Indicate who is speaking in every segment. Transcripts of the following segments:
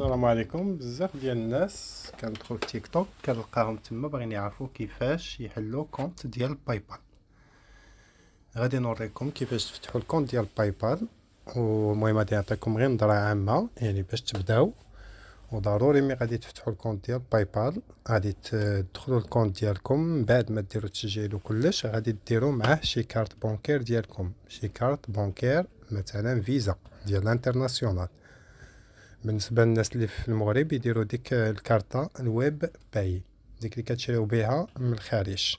Speaker 1: السلام عليكم بزاف ديال الناس كندخل في تيك توك كنلقاهم تما باغيين يعرفوا كيفاش يحلوا كونت ديال باي بال غادي نوريكم كيفاش تفتحوا الكونت ديال باي بال والمهم غادي نعطيكم غير نظره عامه يعني باش تبداو وضروري ملي غادي تفتحوا الكونت ديال باي بال غادي تدخلوا الكونت ديالكم من بعد ما ديروا التسجيل وكلش غادي ديروا معاه شي كارت بونكير ديالكم شي كارت بونكير مثلا فيزا ديال الانترناسيونال بالنسبه للناس اللي في المغرب يديروا ديك الكارطه الويب باي ديك اللي كتشريو بها من الخارج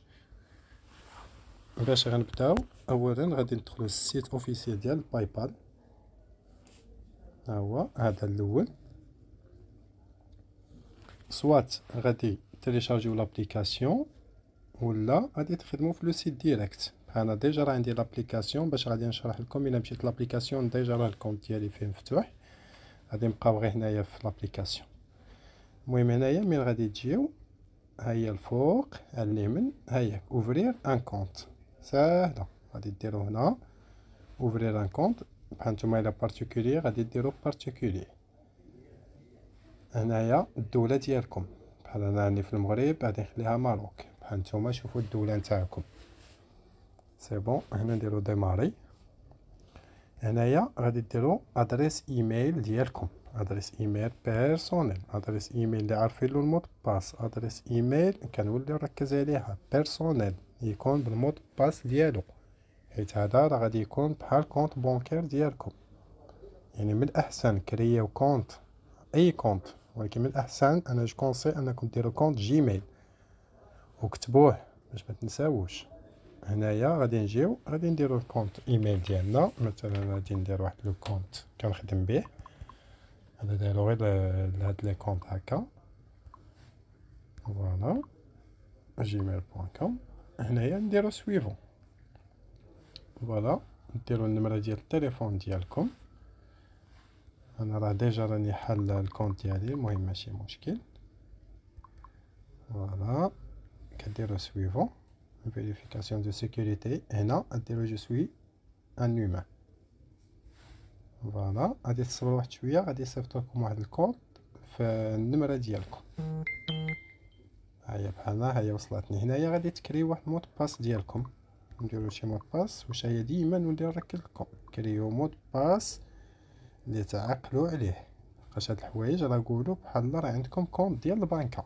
Speaker 1: باش غنبداو اولا غادي ندخلو السيت اوفيسيال ديال باي بال ها هو هذا الاول سوات غادي تيليشارجيو لابليكاسيون ولا غادي تخدمو في لو سيت ديريكت انا ديجا راه عندي لابليكاسيون باش غادي نشرح لكم الا مشيت لابليكاسيون ديجا راه الكونت ديالي فيه مفتوح غادي نبقاو غير هنايا في لابليكاسيون المهم هنايا ملي غادي تجيو ها هي الفوق على اليمين ها هي اوفرير ان كونت ساهله غادي ديرو هنا اوفرير ان كونت بحال نتوما الى بارتيكولي غادي ديرو بارتيكولي هنايا الدوله ديالكم بحال انا راني في المغرب غادي نخليها ماروك بحال نتوما شوفوا الدوله نتاعكم سي بون هنا نديرو ديماري هنايا غادي ديرو ادريس ايميل ديالكم ادريس ايميل بيرسونيل ادريس ايميل اللي عارفين له المود باس ادريس ايميل كنولي نركز عليها بيرسونيل يكون بالمود باس ديالو حيت هذا راه غادي يكون بحال كونت بونكير ديالكم يعني من الاحسن كرييو كونت اي كونت ولكن من الاحسن انا جو كونسي انكم ديروا كونت جيميل وكتبوه باش ما تنساوش هنايا غادي نجيو غادي نديرو الكونت ايميل ديالنا مثلا غادي ندير واحد لو كونت كنخدم به هذا دايرو غير لهاد لي كونت هكا فوالا جيميل بوان كوم هنايا نديرو سويفون فوالا نديرو النمرة ديال التليفون ديالكم انا راه ديجا راني حل الكونت ديالي المهم ماشي مشكل فوالا كديرو سويفون فيريفيكاسيون دو سيكوريتي هنا ديرو جو سوي ان هيومان فوالا غادي تصبر واحد شويه غادي يصيفطو لكم واحد الكود في النمره ديالكم هيا بحالنا هيا وصلتني هنايا غادي تكريو واحد مود باس ديالكم نديرو شي مود باس واش هي ديما نولي نركز لكم كريو مود باس اللي تعقلوا عليه لحقاش هاد الحوايج راه قولوا بحال راه عندكم كونت ديال البنكه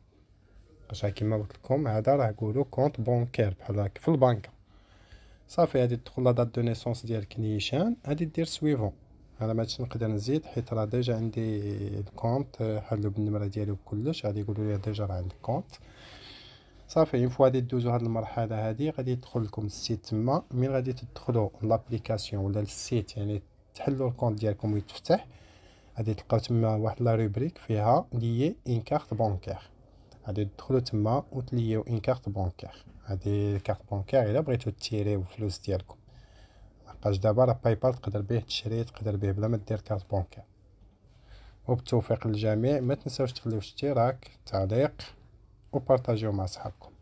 Speaker 1: باش كيما قلت لكم هذا راه نقولوا كونت بونكير بحال هكا في البنكة صافي هادي تدخل لا دات دو نيسونس ديالك نيشان هادي دير سويفون انا ما نقدر نزيد حيت راه ديجا عندي الكونط حلو بالنمره ديالو وكلش غادي يقولوا لي ديجا راه عندك كونت صافي اون فوا غادي دوزو هاد المرحله هادي غادي يدخل لكم السيت تما مين غادي تدخلوا لابليكاسيون ولا السيت يعني تحلوا الكونت ديالكم ويتفتح غادي تلقاو تما واحد لا روبريك فيها لي ان كارت بانكير غادي تدخلوا تما وتليو ان كارت بانكير هادي الكارت بانكير الا بغيتو تيريو الفلوس ديالكم لحقاش دابا راه باي بال تقدر بيه تشري تقدر بيه بلا ما دير كارت بانكير وبالتوفيق للجميع ما تنساوش تخليو اشتراك تعليق وبارطاجيو مع صحابكم